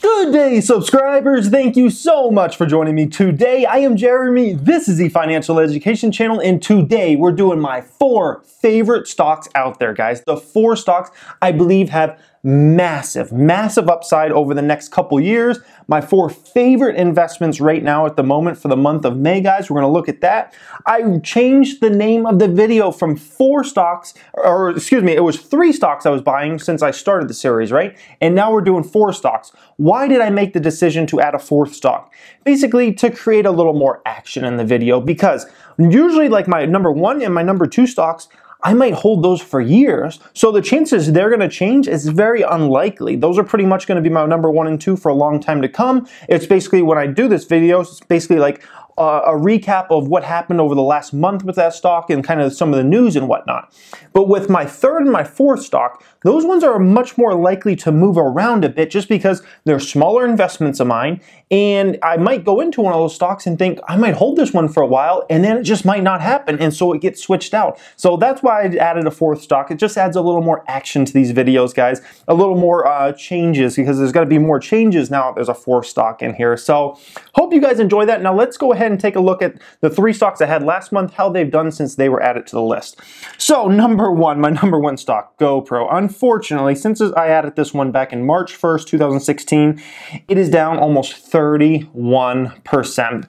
Good day, subscribers! Thank you so much for joining me today. I am Jeremy, this is the Financial Education Channel, and today we're doing my four favorite stocks out there, guys. The four stocks I believe have massive, massive upside over the next couple years. My four favorite investments right now at the moment for the month of May, guys. We're gonna look at that. I changed the name of the video from four stocks, or excuse me, it was three stocks I was buying since I started the series, right? And now we're doing four stocks. Why did I make the decision to add a fourth stock? Basically, to create a little more action in the video because usually, like my number one and my number two stocks, I might hold those for years. So the chances they're going to change is very unlikely. Those are pretty much going to be my number one and two for a long time to come. It's basically when I do this video, it's basically like a recap of what happened over the last month with that stock and kind of some of the news and whatnot. But with my third and my fourth stock, those ones are much more likely to move around a bit just because they're smaller investments of mine. And I might go into one of those stocks and think, I might hold this one for a while, and then it just might not happen. And so it gets switched out. So that's why I added a fourth stock. It just adds a little more action to these videos, guys, a little more uh, changes because there's going to be more changes now. There's a fourth stock in here. So hope you guys enjoy that. Now let's go ahead ahead and take a look at the three stocks I had last month, how they've done since they were added to the list. So number one, my number one stock, GoPro. Unfortunately, since I added this one back in March 1st, 2016, it is down almost 31%. Uh,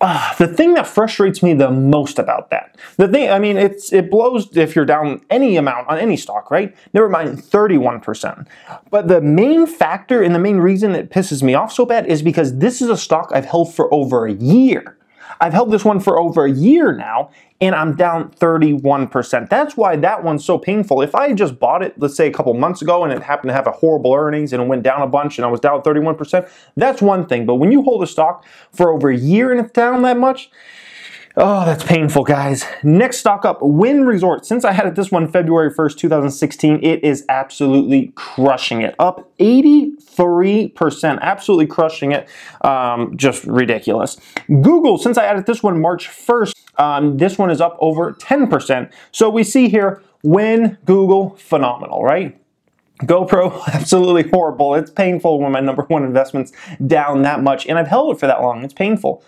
ah, the thing that frustrates me the most about that, the thing, I mean, it's it blows if you're down any amount on any stock, right? Never mind 31%. But the main factor and the main reason it pisses me off so bad is because this is a stock I've held for over a year. I've held this one for over a year now, and I'm down 31%. That's why that one's so painful. If I had just bought it, let's say a couple months ago, and it happened to have a horrible earnings and it went down a bunch and I was down 31%, that's one thing. But when you hold a stock for over a year and it's down that much, Oh, that's painful, guys. Next stock up, Win Resort. Since I had it this one February 1st, 2016, it is absolutely crushing it. Up 83%, absolutely crushing it. Um, just ridiculous. Google, since I added this one March 1st, um, this one is up over 10%. So we see here, Win, Google, phenomenal, right? GoPro, absolutely horrible. It's painful when my number one investment's down that much, and I've held it for that long. It's painful.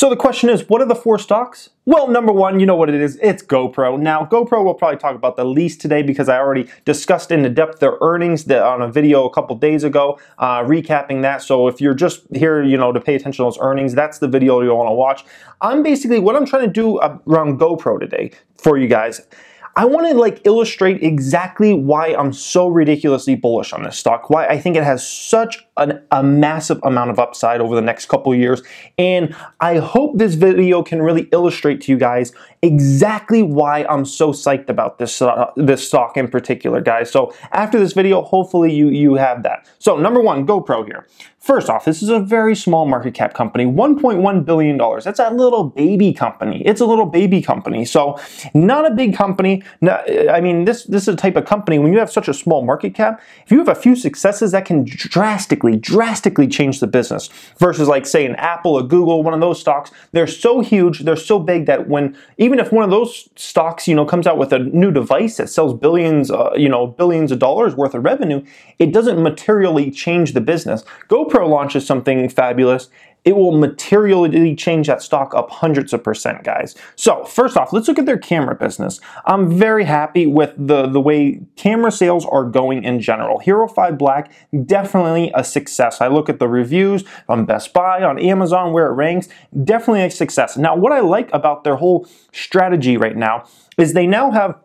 So the question is, what are the four stocks? Well, number one, you know what it is, it's GoPro. Now, GoPro we'll probably talk about the least today because I already discussed in depth their earnings on a video a couple days ago, uh, recapping that. So if you're just here, you know, to pay attention to those earnings, that's the video you wanna watch. I'm basically, what I'm trying to do around GoPro today for you guys I want to like illustrate exactly why I'm so ridiculously bullish on this stock, why I think it has such an, a massive amount of upside over the next couple years. And I hope this video can really illustrate to you guys exactly why I'm so psyched about this, uh, this stock in particular, guys. So after this video, hopefully you, you have that. So number one, GoPro here. First off, this is a very small market cap company, $1.1 billion. That's a little baby company. It's a little baby company. So not a big company. Uh, I mean, this, this is a type of company, when you have such a small market cap, if you have a few successes, that can drastically drastically, drastically change the business. Versus like say an Apple, a Google, one of those stocks, they're so huge, they're so big that when even if one of those stocks, you know, comes out with a new device that sells billions, uh, you know, billions of dollars worth of revenue, it doesn't materially change the business. GoPro launches something fabulous it will materially change that stock up hundreds of percent, guys. So first off, let's look at their camera business. I'm very happy with the, the way camera sales are going in general. Hero 5 Black, definitely a success. I look at the reviews on Best Buy, on Amazon, where it ranks, definitely a success. Now, what I like about their whole strategy right now is they now have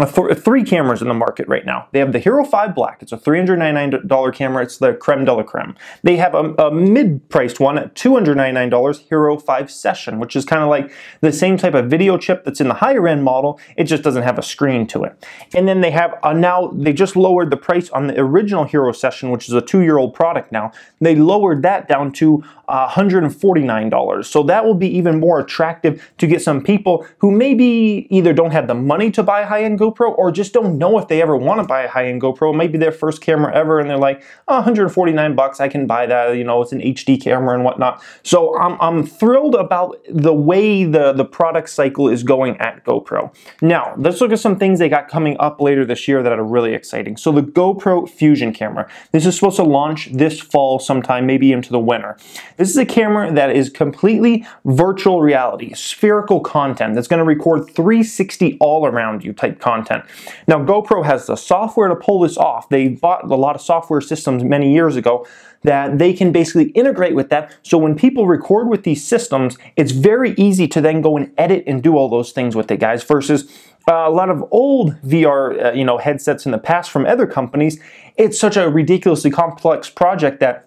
uh, three cameras in the market right now. They have the Hero 5 Black. It's a $399 camera. It's the creme de la creme. They have a, a mid-priced one at $299 Hero 5 Session, which is kind of like the same type of video chip that's in the higher-end model. It just doesn't have a screen to it. And then they have a, uh, now, they just lowered the price on the original Hero Session, which is a two-year-old product now. They lowered that down to $149. So that will be even more attractive to get some people who maybe either don't have the money to buy a high-end GoPro or just don't know if they ever want to buy a high-end GoPro. Maybe their first camera ever and they're like, oh, ah, 149 bucks, I can buy that. You know, it's an HD camera and whatnot. So I'm, I'm thrilled about the way the, the product cycle is going at GoPro. Now, let's look at some things they got coming up later this year that are really exciting. So the GoPro Fusion camera. This is supposed to launch this fall sometime, maybe into the winter. This is a camera that is completely virtual reality, spherical content that's gonna record 360 all around you type content. Now GoPro has the software to pull this off. They bought a lot of software systems many years ago that they can basically integrate with that. So when people record with these systems, it's very easy to then go and edit and do all those things with it, guys, versus uh, a lot of old VR, uh, you know, headsets in the past from other companies. It's such a ridiculously complex project that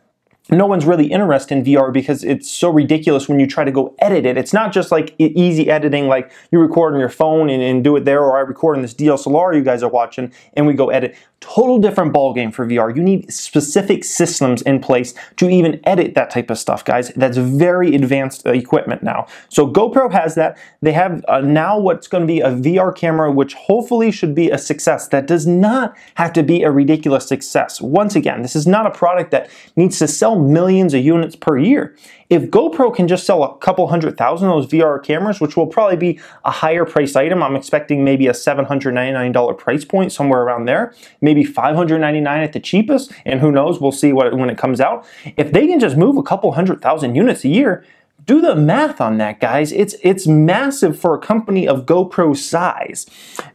no one's really interested in VR because it's so ridiculous when you try to go edit it. It's not just like easy editing, like you record on your phone and, and do it there, or I record in this DSLR you guys are watching and we go edit. Total different ballgame for VR. You need specific systems in place to even edit that type of stuff, guys. That's very advanced uh, equipment now. So GoPro has that. They have uh, now what's going to be a VR camera, which hopefully should be a success. That does not have to be a ridiculous success. Once again, this is not a product that needs to sell sell millions of units per year. If GoPro can just sell a couple hundred thousand of those VR cameras, which will probably be a higher priced item, I'm expecting maybe a $799 price point, somewhere around there, maybe $599 at the cheapest, and who knows, we'll see what when it comes out. If they can just move a couple hundred thousand units a year, do the math on that, guys. It's, it's massive for a company of GoPro size.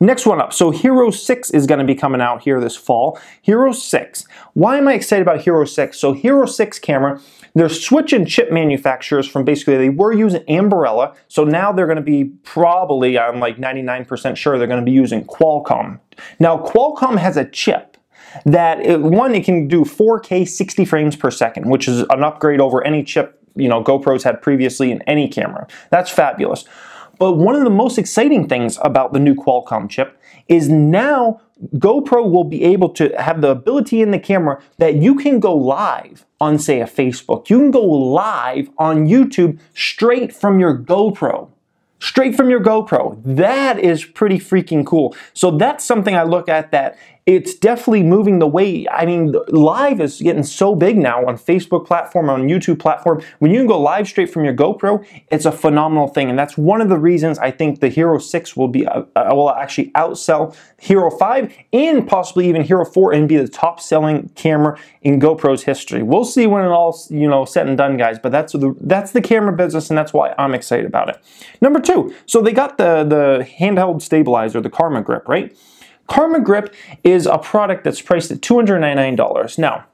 Next one up. So Hero 6 is going to be coming out here this fall. Hero 6. Why am I excited about Hero 6? So Hero 6 camera, they're switching chip manufacturers from basically, they were using Ambarella, so now they're going to be probably, I'm like 99% sure, they're going to be using Qualcomm. Now, Qualcomm has a chip that it, one it can do 4K 60 frames per second, which is an upgrade over any chip you know GoPros had previously in any camera. That's fabulous. But one of the most exciting things about the new Qualcomm chip is now GoPro will be able to have the ability in the camera that you can go live on, say, a Facebook. You can go live on YouTube straight from your GoPro. Straight from your GoPro. That is pretty freaking cool. So that's something I look at that it's definitely moving the way. I mean, live is getting so big now on Facebook platform, on YouTube platform. When you can go live straight from your GoPro, it's a phenomenal thing. And that's one of the reasons I think the Hero 6 will be uh, uh will actually outsell Hero 5 and possibly even Hero 4 and be the top selling camera in GoPro's history. We'll see when it all, you know, set and done, guys, but that's the that's the camera business and that's why I'm excited about it. Number 2. So they got the the handheld stabilizer, the Karma grip, right? Karma Grip is a product that's priced at $299. Now,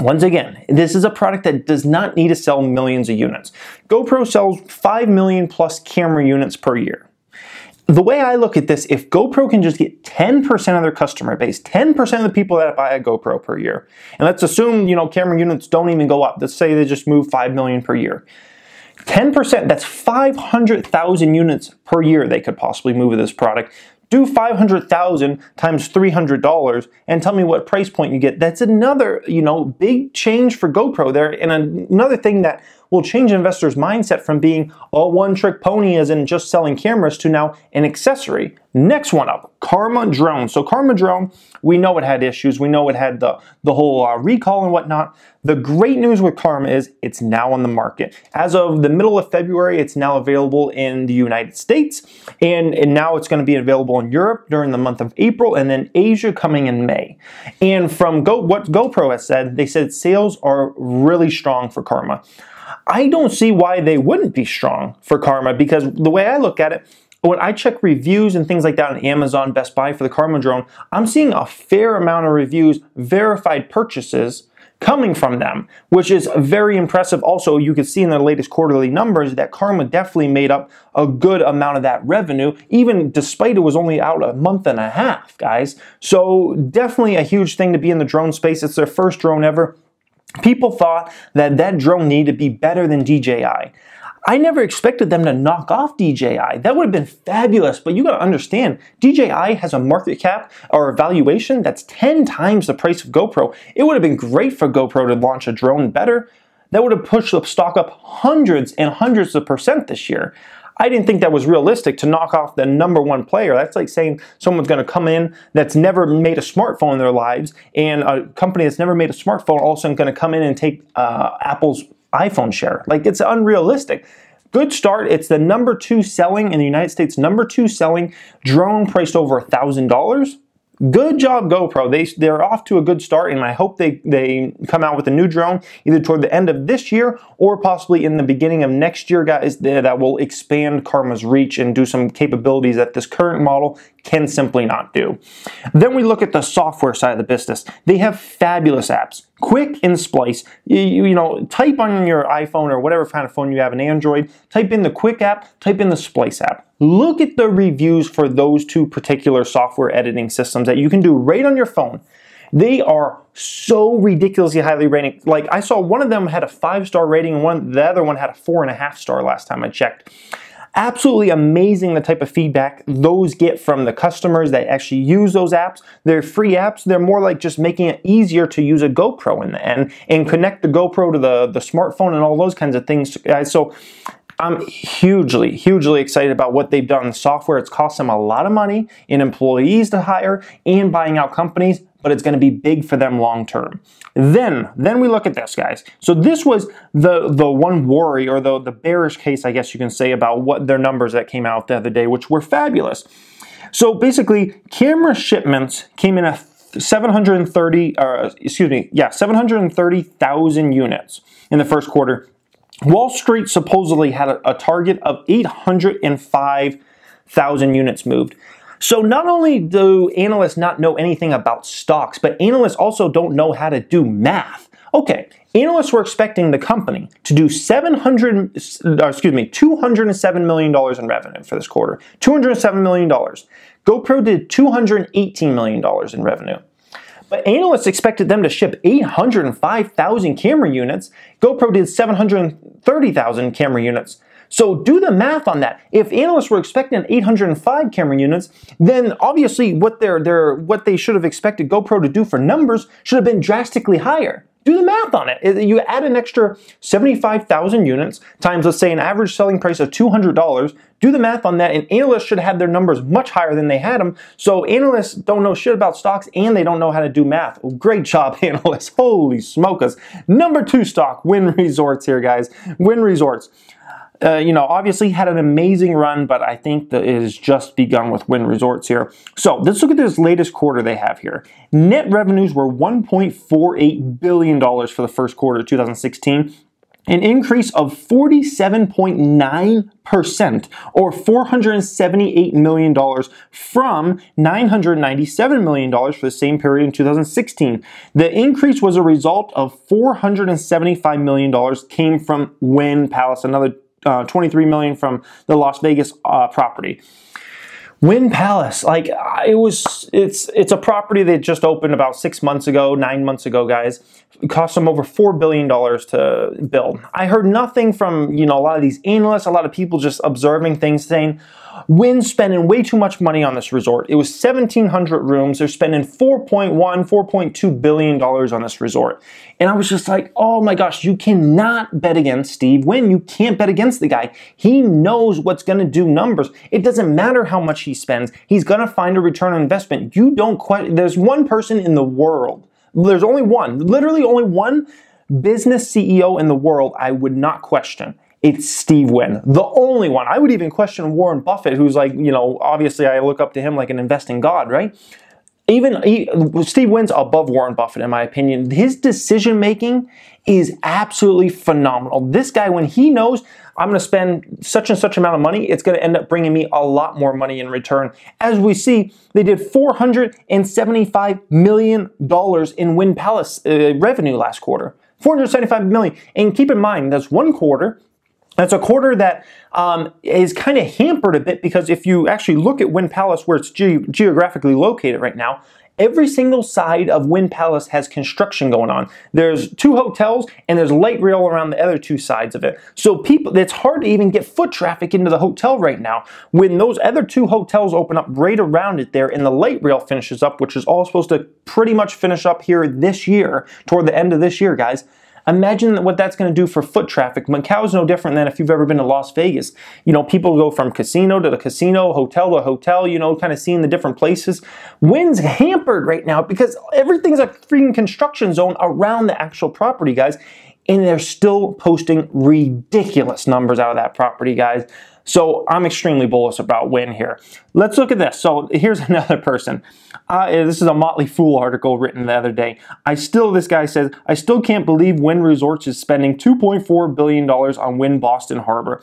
once again, this is a product that does not need to sell millions of units. GoPro sells 5 million plus camera units per year. The way I look at this, if GoPro can just get 10% of their customer base, 10% of the people that buy a GoPro per year, and let's assume, you know, camera units don't even go up. Let's say they just move 5 million per year. 10%, that's 500,000 units per year they could possibly move with this product do 500,000 times $300 and tell me what price point you get. That's another, you know, big change for GoPro there and another thing that will change investors' mindset from being a one-trick pony as in just selling cameras to now an accessory. Next one up, Karma Drone. So Karma Drone, we know it had issues. We know it had the, the whole uh, recall and whatnot. The great news with Karma is it's now on the market. As of the middle of February, it's now available in the United States. And, and now it's gonna be available in Europe during the month of April and then Asia coming in May. And from Go, what GoPro has said, they said sales are really strong for Karma. I don't see why they wouldn't be strong for Karma because the way I look at it, when I check reviews and things like that on Amazon, Best Buy for the Karma drone, I'm seeing a fair amount of reviews, verified purchases coming from them, which is very impressive. Also, you can see in their latest quarterly numbers that Karma definitely made up a good amount of that revenue, even despite it was only out a month and a half, guys. So definitely a huge thing to be in the drone space. It's their first drone ever. People thought that that drone needed to be better than DJI. I never expected them to knock off DJI. That would have been fabulous, but you gotta understand, DJI has a market cap or a valuation that's 10 times the price of GoPro. It would have been great for GoPro to launch a drone better. That would have pushed the stock up hundreds and hundreds of percent this year. I didn't think that was realistic to knock off the number one player. That's like saying someone's going to come in that's never made a smartphone in their lives, and a company that's never made a smartphone all of a sudden going to come in and take uh, Apple's iPhone share. Like it's unrealistic. Good start. It's the number two selling in the United States, number two selling drone priced over a thousand dollars good job GoPro. They, they're off to a good start and I hope they, they come out with a new drone either toward the end of this year or possibly in the beginning of next year, guys, that will expand Karma's reach and do some capabilities that this current model can simply not do. Then we look at the software side of the business. They have fabulous apps quick and splice. You, you, know, type on your iPhone or whatever kind of phone you have, an Android, type in the Quick app, type in the Splice app. Look at the reviews for those two particular software editing systems that you can do right on your phone. They are so ridiculously highly rated. Like I saw one of them had a five star rating and one, the other one had a four and a half star last time I checked. Absolutely amazing the type of feedback those get from the customers that actually use those apps. They're free apps. They're more like just making it easier to use a GoPro in the end and connect the GoPro to the, the smartphone and all those kinds of things. So I'm hugely, hugely excited about what they've done in software. It's cost them a lot of money in employees to hire and buying out companies but it's going to be big for them long term. Then, then we look at this, guys. So this was the the one worry or the the bearish case, I guess you can say, about what their numbers that came out the other day, which were fabulous. So basically, camera shipments came in at 730, uh, excuse me, yeah, 730,000 units in the first quarter. Wall Street supposedly had a, a target of 805,000 units moved. So not only do analysts not know anything about stocks, but analysts also don't know how to do math. Okay, analysts were expecting the company to do 700, uh, excuse me, $207 million in revenue for this quarter. $207 million. GoPro did $218 million in revenue. But analysts expected them to ship 805,000 camera units. GoPro did 730,000 camera units. So do the math on that. If analysts were expecting 805 camera units, then obviously what they're, they're, what they should have expected GoPro to do for numbers should have been drastically higher. Do the math on it. You add an extra 75,000 units times, let's say, an average selling price of $200. Do the math on that, and analysts should have their numbers much higher than they had them. So analysts don't know shit about stocks, and they don't know how to do math. great job, analysts. Holy smokers. Number two stock, Win Resorts here, guys. Win Resorts. Uh, you know, obviously had an amazing run, but I think that it has just begun with Win Resorts here. So let's look at this latest quarter they have here. Net revenues were $1.48 billion for the first quarter of 2016 an increase of 47.9% or $478 million from $997 million for the same period in 2016. The increase was a result of $475 million came from Wynn Palace, another uh, 23 million from the Las Vegas uh, property. Win Palace, like it was, it's it's a property that just opened about six months ago, nine months ago, guys. It cost them over four billion dollars to build. I heard nothing from you know a lot of these analysts, a lot of people just observing things, saying, Wynn spending way too much money on this resort. It was 1,700 rooms. They're spending one 4.2 billion dollars on this resort. And I was just like, oh my gosh, you cannot bet against Steve Wynn. You can't bet against the guy. He knows what's going to do numbers. It doesn't matter how much he spends. He's going to find a return on investment. You don't quite. There's one person in the world. There's only one. Literally only one business CEO in the world. I would not question it's Steve Wynn, the only one. I would even question Warren Buffett, who's like, you know, obviously I look up to him like an investing god, right? Even he, Steve Wynn's above Warren Buffett, in my opinion. His decision making is absolutely phenomenal. This guy, when he knows I'm going to spend such and such amount of money, it's going to end up bringing me a lot more money in return. As we see, they did $475 million in Win Palace uh, revenue last quarter. 475 million. And keep in mind, that's one quarter. That's a quarter that um, is kind of hampered a bit because if you actually look at Wind Palace where it's ge geographically located right now, every single side of Wind Palace has construction going on. There's two hotels and there's light rail around the other two sides of it. So people, it's hard to even get foot traffic into the hotel right now. When those other two hotels open up right around it there and the light rail finishes up, which is all supposed to pretty much finish up here this year, toward the end of this year, guys, Imagine what that's going to do for foot traffic. Macau is no different than if you've ever been to Las Vegas. You know, people go from casino to the casino, hotel to hotel, you know, kind of seeing the different places. Wind's hampered right now because everything's a freaking construction zone around the actual property, guys. And they're still posting ridiculous numbers out of that property, guys. So I'm extremely bullish about Win here. Let's look at this. So here's another person. Uh, this is a Motley Fool article written the other day. I still, this guy says, I still can't believe Win Resorts is spending $2.4 billion on Win Boston Harbor.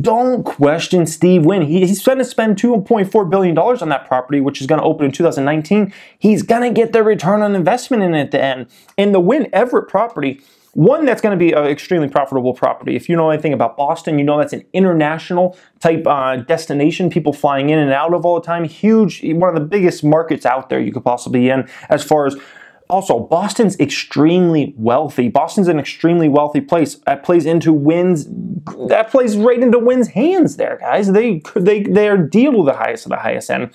Don't question Steve Wynn. He, he's going to spend $2.4 billion on that property, which is going to open in 2019. He's going to get the return on investment in at the end. And the Wynn Everett property one that's going to be an uh, extremely profitable property. If you know anything about Boston, you know that's an international type uh, destination, people flying in and out of all the time. Huge, one of the biggest markets out there you could possibly be in as far as also, Boston's extremely wealthy. Boston's an extremely wealthy place. That plays into Wynn's. That plays right into Wynn's hands. There, guys. They they they are deal with the highest of the highest end.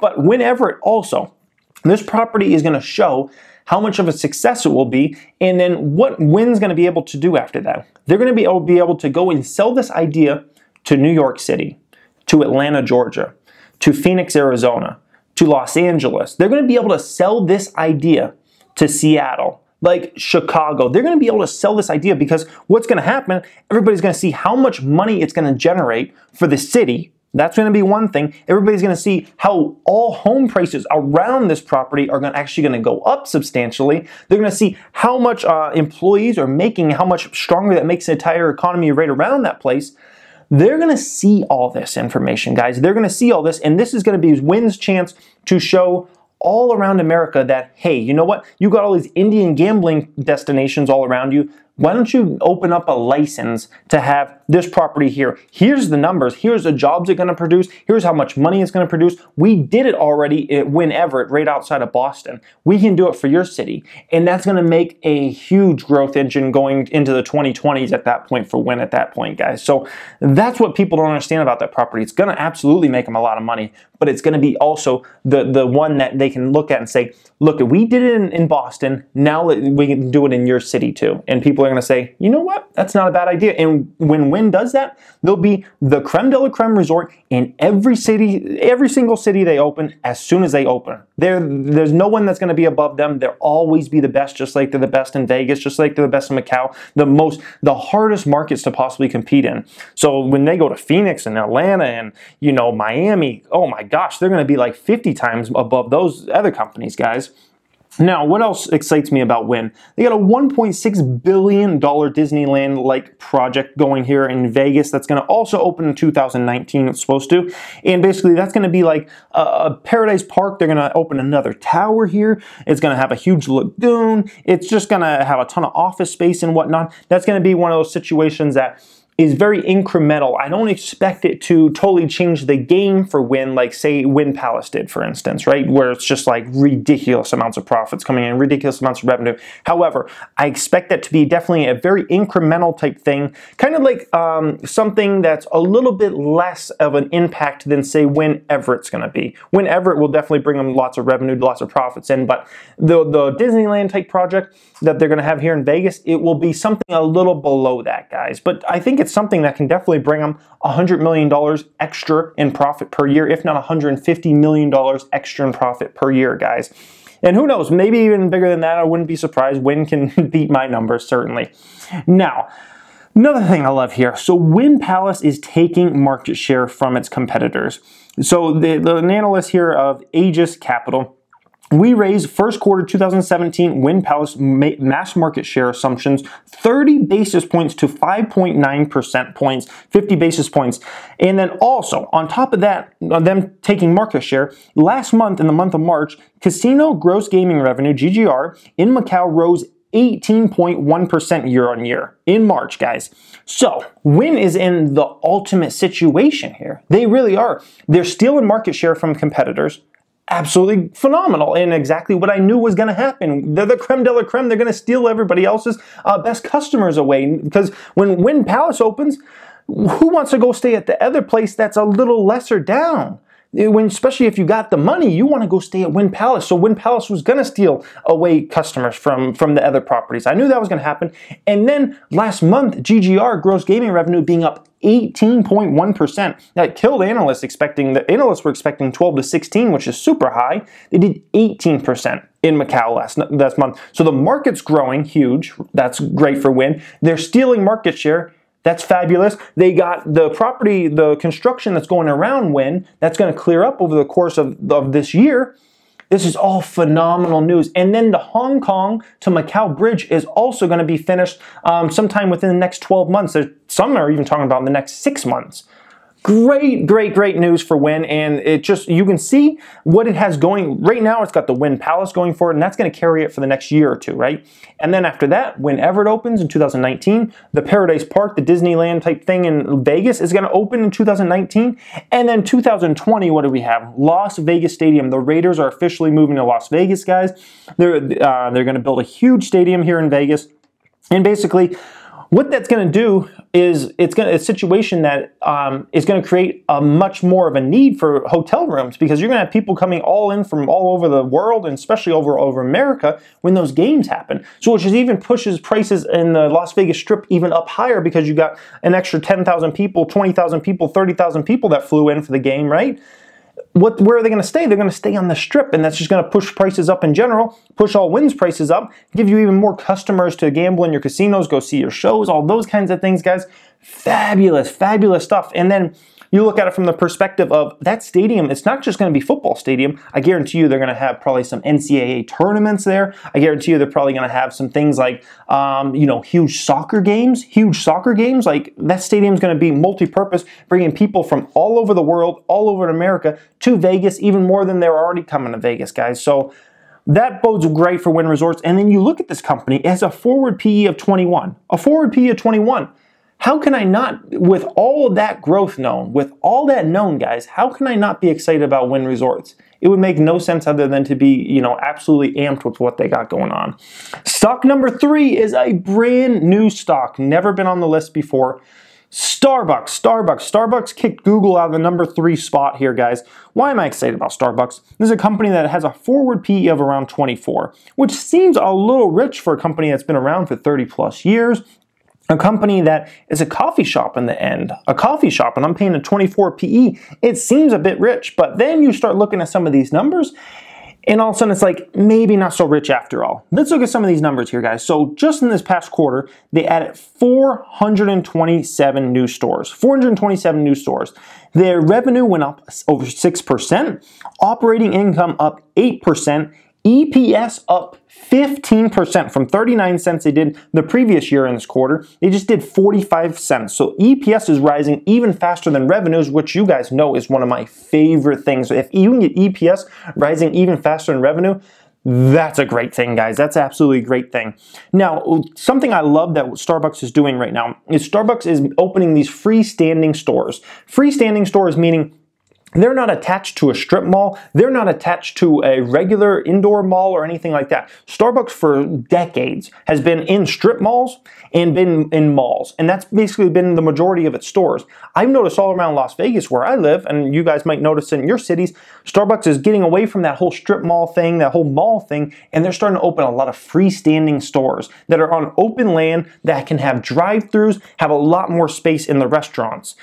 But Wynn Everett also. This property is going to show how much of a success it will be, and then what Wynn's going to be able to do after that. They're going to be able, be able to go and sell this idea to New York City, to Atlanta, Georgia, to Phoenix, Arizona, to Los Angeles. They're going to be able to sell this idea to Seattle, like Chicago. They're going to be able to sell this idea because what's going to happen, everybody's going to see how much money it's going to generate for the city that's going to be one thing. Everybody's going to see how all home prices around this property are gonna, actually going to go up substantially. They're going to see how much uh, employees are making, how much stronger that makes the entire economy right around that place. They're going to see all this information, guys. They're going to see all this, and this is going to be Wynn's chance to show all around America that, hey, you know what? You got all these Indian gambling destinations all around you why don't you open up a license to have this property here? Here's the numbers. Here's the jobs it's going to produce. Here's how much money it's going to produce. We did it already at Win Everett, right outside of Boston. We can do it for your city. And that's going to make a huge growth engine going into the 2020s at that point for Win at that point, guys. So that's what people don't understand about that property. It's going to absolutely make them a lot of money, but it's going to be also the, the one that they can look at and say, look, we did it in, in Boston. Now we can do it in your city too. And people people are going to say, you know what? That's not a bad idea. And when Wynn does that, they will be the creme de la creme resort in every city, every single city they open as soon as they open. There, there's no one that's going to be above them. They'll always be the best, just like they're the best in Vegas, just like they're the best in Macau, the most, the hardest markets to possibly compete in. So when they go to Phoenix and Atlanta and, you know, Miami, oh my gosh, they're going to be like 50 times above those other companies, guys. Now, what else excites me about Wynn? They got a $1.6 billion Disneyland-like project going here in Vegas that's going to also open in 2019, it's supposed to. And basically, that's going to be like a, Paradise Park. They're going to open another tower here. It's going to have a huge lagoon. It's just going to have a ton of office space and whatnot. That's going to be one of those situations that is very incremental. I don't expect it to totally change the game for Win, like say Win Palace did, for instance, right? Where it's just like ridiculous amounts of profits coming in, ridiculous amounts of revenue. However, I expect that to be definitely a very incremental type thing, kind of like um, something that's a little bit less of an impact than say Win Everett's going to be. Win Everett will definitely bring them lots of revenue, lots of profits in, but the the Disneyland type project that they're going to have here in Vegas, it will be something a little below that, guys. But I think it's something that can definitely bring them $100 million extra in profit per year, if not $150 million extra in profit per year, guys. And who knows, maybe even bigger than that, I wouldn't be surprised. Win can beat my numbers, certainly. Now, Another thing I love here, so Win Palace is taking market share from its competitors. So the, the analyst here of Aegis Capital, we raised first quarter 2017 Win Palace mass market share assumptions 30 basis points to 5.9% points, 50 basis points. And then also, on top of that, uh, them taking market share, last month in the month of March, casino gross gaming revenue, GGR, in Macau rose 18.1% year on year in March, guys. So, Win is in the ultimate situation here. They really are. They're stealing market share from competitors absolutely phenomenal and exactly what I knew was going to happen. They're the creme de la creme. They're going to steal everybody else's uh, best customers away because when Wynn Palace opens, who wants to go stay at the other place that's a little lesser down? Eh, when, especially if you got the money, you want to go stay at Win Palace. So Wynn Palace was going to steal away customers from, from the other properties. I knew that was going to happen. And then last month, GGR, gross gaming revenue, being up 18.1%. That killed analysts expecting, the analysts were expecting 12 to 16, which is super high. They did 18% in Macau last, last month. So the market's growing huge. That's great for Win. They're stealing market share. That's fabulous. They got the property, the construction that's going around Win, that's going to clear up over the course of, of this year. This is all phenomenal news. And then the Hong Kong to Macau bridge is also going to be finished um, sometime within the next 12 months. There's, some are even talking about in the next six months great, great, great news for Win, and it just you can see what it has going right now. It's got the Win Palace going for it, and that's going to carry it for the next year or two, right? And then after that, whenever it opens in 2019, the Paradise Park, the Disneyland type thing in Vegas is going to open in 2019, and then 2020. What do we have? Las Vegas Stadium. The Raiders are officially moving to Las Vegas, guys. They're uh, they're going to build a huge stadium here in Vegas, and basically what that's going to do is it's going to a situation that um, is going to create a much more of a need for hotel rooms because you're going to have people coming all in from all over the world and especially over over America when those games happen. So which is even pushes prices in the Las Vegas Strip even up higher because you got an extra 10,000 people, 20,000 people, 30,000 people that flew in for the game, right? what, where are they going to stay? They're going to stay on the strip, and that's just going to push prices up in general, push all wins prices up, give you even more customers to gamble in your casinos, go see your shows, all those kinds of things, guys. Fabulous, fabulous stuff. And then you look at it from the perspective of that stadium, it's not just going to be football stadium. I guarantee you they're going to have probably some NCAA tournaments there. I guarantee you they're probably going to have some things like, um, you know, huge soccer games, huge soccer games. Like that stadium is going to be multi-purpose, bringing people from all over the world, all over America to Vegas, even more than they're already coming to Vegas, guys. So that bodes great for Win Resorts. And then you look at this company, it has a forward PE of 21, a forward PE of 21. How can I not, with all of that growth known, with all that known, guys, how can I not be excited about Win Resorts? It would make no sense other than to be, you know, absolutely amped with what they got going on. Stock number three is a brand new stock, never been on the list before. Starbucks, Starbucks, Starbucks kicked Google out of the number three spot here, guys. Why am I excited about Starbucks? This is a company that has a forward PE of around 24, which seems a little rich for a company that's been around for 30 plus years a company that is a coffee shop in the end, a coffee shop, and I'm paying a 24 PE, it seems a bit rich. But then you start looking at some of these numbers, and all of a sudden it's like, maybe not so rich after all. Let's look at some of these numbers here, guys. So just in this past quarter, they added 427 new stores, 427 new stores. Their revenue went up over 6%, operating income up 8%, EPS up 15% from 39 cents they did the previous year in this quarter. They just did 45 cents. So EPS is rising even faster than revenues, which you guys know is one of my favorite things. If you can get EPS rising even faster than revenue, that's a great thing, guys. That's absolutely a great thing. Now, something I love that Starbucks is doing right now is Starbucks is opening these freestanding stores. Freestanding stores meaning they're not attached to a strip mall. They're not attached to a regular indoor mall or anything like that. Starbucks for decades has been in strip malls and been in malls. And that's basically been the majority of its stores. I've noticed all around Las Vegas where I live, and you guys might notice in your cities, Starbucks is getting away from that whole strip mall thing, that whole mall thing, and they're starting to open a lot of freestanding stores that are on open land that can have drive-throughs, have a lot more space in the restaurants.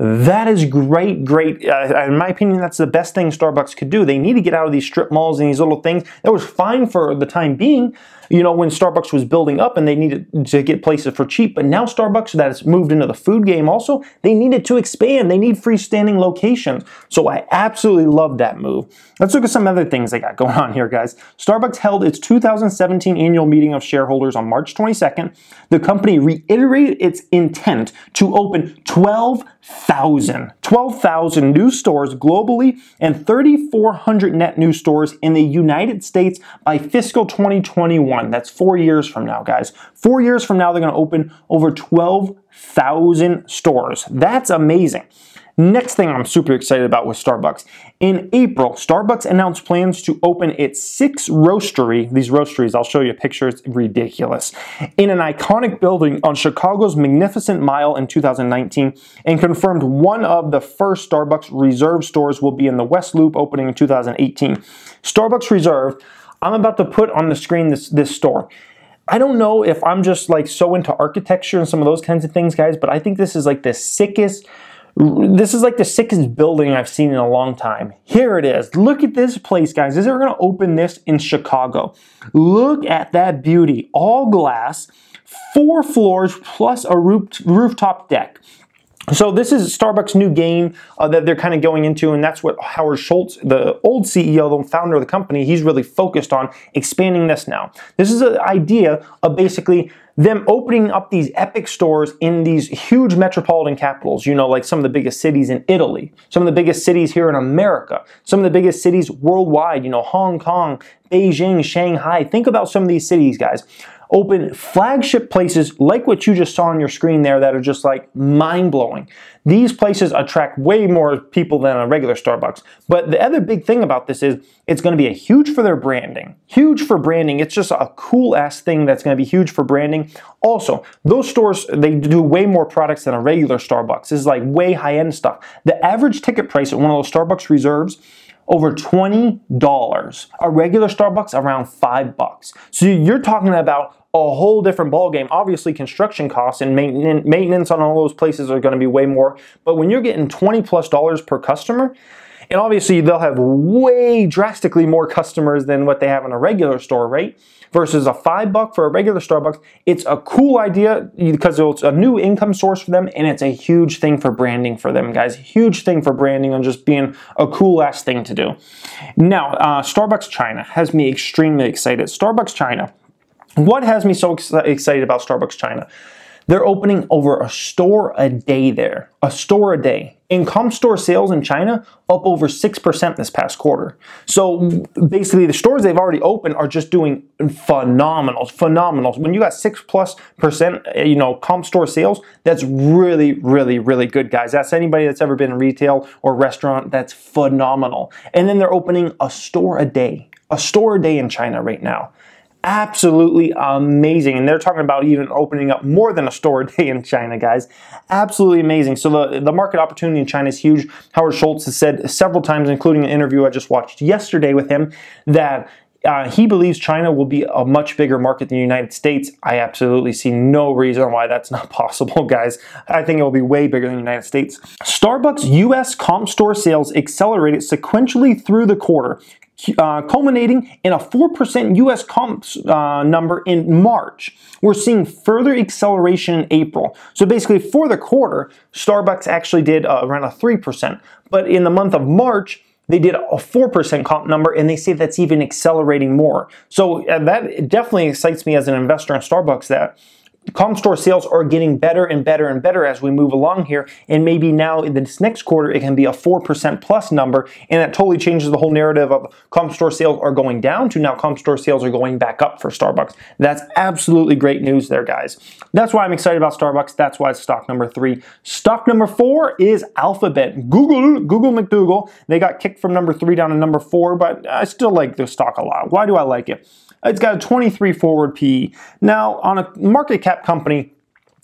That is great, great. Uh, in my opinion, that's the best thing Starbucks could do. They need to get out of these strip malls and these little things. That was fine for the time being, you know, when Starbucks was building up and they needed to get places for cheap. But now Starbucks, that has moved into the food game also, they needed to expand. They need freestanding locations. So I absolutely love that move. Let's look at some other things they got going on here, guys. Starbucks held its 2017 annual meeting of shareholders on March 22nd. The company reiterated its intent to open 12,000, 12,000 new stores globally and 3,400 net new stores in the United States by fiscal 2021. 2021. That's four years from now, guys. Four years from now, they're going to open over 12,000 stores. That's amazing. Next thing I'm super excited about with Starbucks. In April, Starbucks announced plans to open its sixth roastery. These roasteries, I'll show you a picture, it's ridiculous. In an iconic building on Chicago's Magnificent Mile in 2019, and confirmed one of the first Starbucks Reserve stores will be in the West Loop opening in 2018. Starbucks Reserve I'm about to put on the screen this, this store. I don't know if I'm just like so into architecture and some of those kinds of things, guys, but I think this is like the sickest, this is like the sickest building I've seen in a long time. Here it is. Look at this place, guys. This is going to open this in Chicago. Look at that beauty. All glass, four floors plus a roof, rooftop deck. So this is Starbucks' new game uh, that they're kind of going into, and that's what Howard Schultz, the old CEO, the founder of the company, he's really focused on expanding this now. This is an idea of basically them opening up these epic stores in these huge metropolitan capitals, you know, like some of the biggest cities in Italy, some of the biggest cities here in America, some of the biggest cities worldwide, you know, Hong Kong, Beijing, Shanghai. Think about some of these cities, guys open flagship places like what you just saw on your screen there that are just like mind blowing. These places attract way more people than a regular Starbucks. But the other big thing about this is it's going to be a huge for their branding. Huge for branding. It's just a cool ass thing that's going to be huge for branding. Also, those stores, they do way more products than a regular Starbucks. This is like way high end stuff. The average ticket price at one of those Starbucks reserves over $20. A regular Starbucks around 5 bucks. So you're talking about a whole different ballgame. Obviously, construction costs and maintenance on all those places are going to be way more. But when you're getting 20 plus dollars per customer, and obviously they'll have way drastically more customers than what they have in a regular store, right? Versus a five buck for a regular Starbucks. It's a cool idea because it's a new income source for them and it's a huge thing for branding for them, guys. Huge thing for branding and just being a cool ass thing to do. Now, uh, Starbucks China has me extremely excited. Starbucks China what has me so ex excited about Starbucks China? They're opening over a store a day there, a store a day. In comp store sales in China, up over 6% this past quarter. So basically, the stores they've already opened are just doing phenomenal, phenomenal. When you got 6 plus percent, eh, you know, comp store sales, that's really, really, really good, guys. That's anybody that's ever been in retail or restaurant, that's phenomenal. And then they're opening a store a day, a store a day in China right now absolutely amazing. And they're talking about even opening up more than a store a day in China, guys. Absolutely amazing. So the, the market opportunity in China is huge. Howard Schultz has said several times, including an interview I just watched yesterday with him, that uh, he believes China will be a much bigger market than the United States. I absolutely see no reason why that's not possible, guys. I think it will be way bigger than the United States. Starbucks US comp store sales accelerated sequentially through the quarter, uh, culminating in a 4% US comps uh, number in March. We're seeing further acceleration in April. So basically, for the quarter, Starbucks actually did uh, around a 3%. But in the month of March, they did a 4% comp number and they say that's even accelerating more. So uh, that definitely excites me as an investor in Starbucks that Comstore sales are getting better and better and better as we move along here. And maybe now in this next quarter, it can be a 4% plus number. And that totally changes the whole narrative of Comstore sales are going down to now Comstore sales are going back up for Starbucks. That's absolutely great news there, guys. That's why I'm excited about Starbucks. That's why it's stock number three. Stock number four is Alphabet. Google, Google McDougal. They got kicked from number three down to number four, but I still like the stock a lot. Why do I like it? It's got a 23 forward PE. Now, on a market cap company,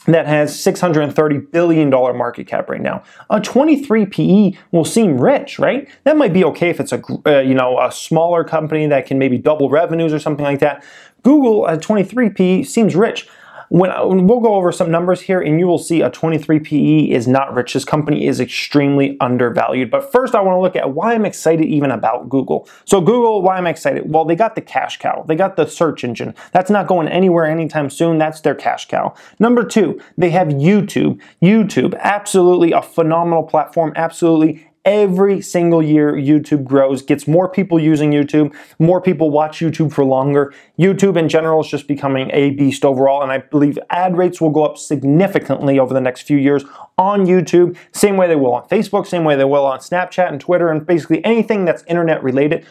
that has $630 billion market cap right now. A 23 PE will seem rich, right? That might be okay if it's a, uh, you know, a smaller company that can maybe double revenues or something like that. Google at 23 PE seems rich, when, I, uh, when we'll go over some numbers here and you will see a 23 PE is not rich. This company is extremely undervalued. But first I wanna look at why I'm excited even about Google. So Google, why I'm excited? Well, they got the cash cow. They got the search engine. That's not going anywhere anytime soon. That's their cash cow. Number two, they have YouTube. YouTube, absolutely a phenomenal platform. Absolutely every single year YouTube grows, gets more people using YouTube, more people watch YouTube for longer. YouTube in general is just becoming a beast overall, and I believe ad rates will go up significantly over the next few years on YouTube, same way they will on Facebook, same way they will on Snapchat and Twitter, and basically anything that's internet related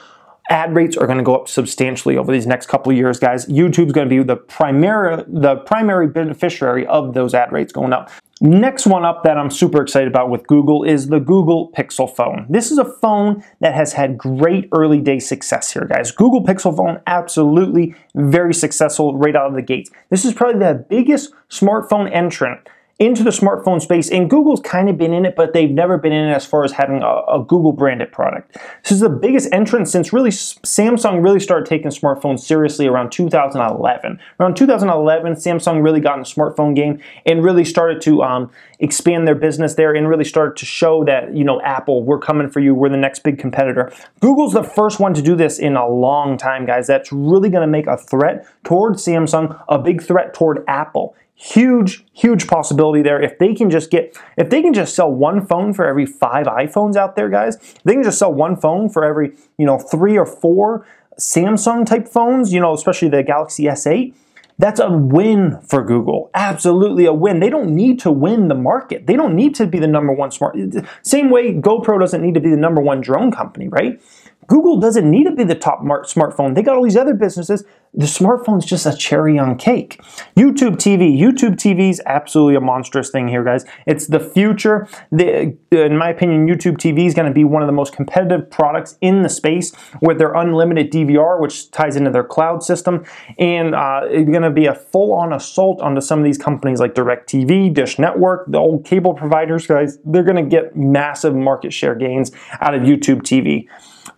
ad rates are going to go up substantially over these next couple of years, guys. YouTube's going to be the primary the primary beneficiary of those ad rates going up. Next one up that I'm super excited about with Google is the Google Pixel phone. This is a phone that has had great early day success here, guys. Google Pixel phone absolutely very successful right out of the gates. This is probably the biggest smartphone entrant into the smartphone space, and Google's kind of been in it, but they've never been in it as far as having a, a Google branded product. This is the biggest entrance since really Samsung really started taking smartphones seriously around 2011. Around 2011, Samsung really got in the smartphone game and really started to um, expand their business there and really started to show that, you know, Apple, we're coming for you, we're the next big competitor. Google's the first one to do this in a long time, guys. That's really going to make a threat toward Samsung, a big threat toward Apple huge huge possibility there if they can just get if they can just sell one phone for every five iphones out there guys they can just sell one phone for every you know three or four samsung type phones you know especially the galaxy s8 that's a win for Google. Absolutely a win. They don't need to win the market. They don't need to be the number one smart. Same way GoPro doesn't need to be the number one drone company, right? Google doesn't need to be the top smartphone. They got all these other businesses. The smartphone's just a cherry on cake. YouTube TV. YouTube TV is absolutely a monstrous thing here, guys. It's the future. The, uh, in my opinion, YouTube TV is going to be one of the most competitive products in the space with their unlimited DVR, which ties into their cloud system. And uh, it's going to be a full-on assault onto some of these companies like DirecTV, Dish Network, the old cable providers, guys. They're going to get massive market share gains out of YouTube TV.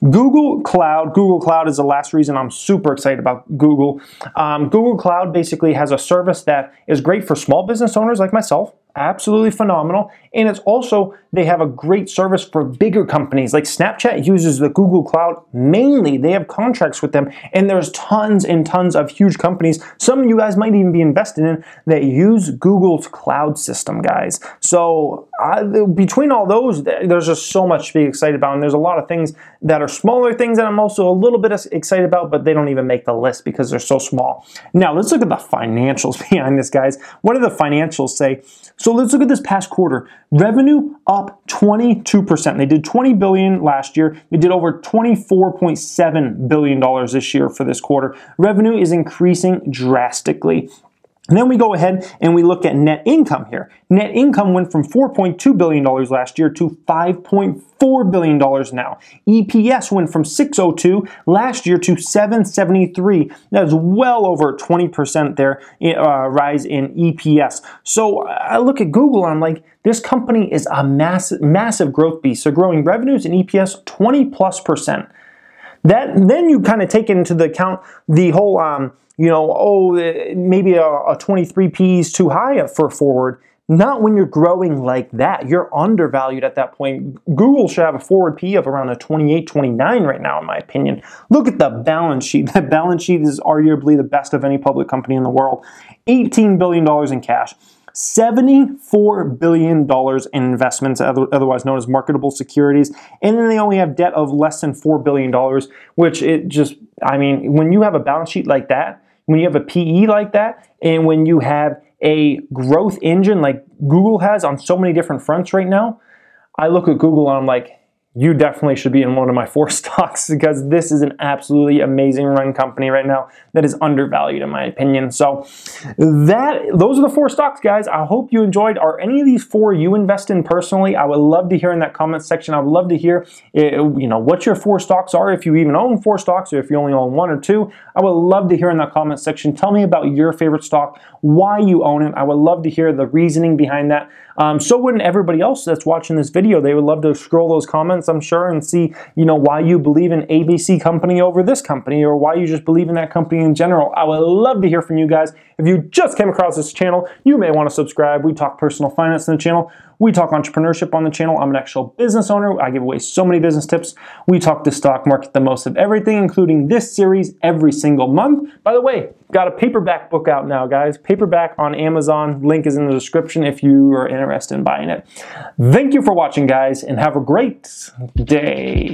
Google Cloud, Google Cloud is the last reason I'm super excited about Google. Um, Google Cloud basically has a service that is great for small business owners like myself, absolutely phenomenal. And it's also, they have a great service for bigger companies. Like Snapchat uses the Google Cloud mainly. They have contracts with them, and there's tons and tons of huge companies. Some of you guys might even be invested in that use Google's cloud system, guys. So I, between all those, there's just so much to be excited about, and there's a lot of things that are smaller things that I'm also a little bit excited about, but they don't even make the list because they're so small. Now, let's look at the financials behind this, guys. What do the financials say? So let's look at this past quarter. Revenue up 22%. They did 20 billion last year. They did over 24.7 billion dollars this year for this quarter. Revenue is increasing drastically. And then we go ahead and we look at net income here. Net income went from $4.2 billion last year to $5.4 billion now. EPS went from 602 last year to 773. That is well over 20% there eh, uh, rise in EPS. So I look at Google and I'm like, this company is a massive, massive growth beast. So growing revenues and EPS 20 plus percent. That then you kind of take into the account the whole um, you know, oh, eh, maybe a, a 23P is too high for forward. Not when you're growing like that. You're undervalued at that point. Google should have a forward P of around a 28, 29 right now, in my opinion. Look at the balance sheet. That balance sheet is arguably the best of any public company in the world. $18 billion in cash. $74 billion in investments, otherwise known as marketable securities. And then they only have debt of less than $4 billion, which it just, I mean, when you have a balance sheet like that, when you have a PE like that, and when you have a growth engine like Google has on so many different fronts right now, I look at Google and I'm like, you definitely should be in one of my four stocks because this is an absolutely amazing run company right now that is undervalued in my opinion. So that those are the four stocks, guys. I hope you enjoyed. Are any of these four you invest in personally? I would love to hear in that comment section. I would love to hear eh, you know what your four stocks are if you even own four stocks or if you only own one or two. I would love to hear in that comment section. Tell me about your favorite stock, why you own it. I would love to hear the reasoning behind that um, so wouldn't everybody else that's watching this video. They would love to scroll those comments, I'm sure, and see, you know, why you believe in ABC company over this company or why you just believe in that company in general. I would love to hear from you guys. If you just came across this channel, you may want to subscribe. We talk personal finance in the channel. We talk entrepreneurship on the channel. I'm an actual business owner. I give away so many business tips. We talk the stock market the most of everything, including this series every single month. By the way, got a paperback book out now, guys. Paperback on Amazon. Link is in the description if you are interested in buying it. Thank you for watching, guys, and have a great day.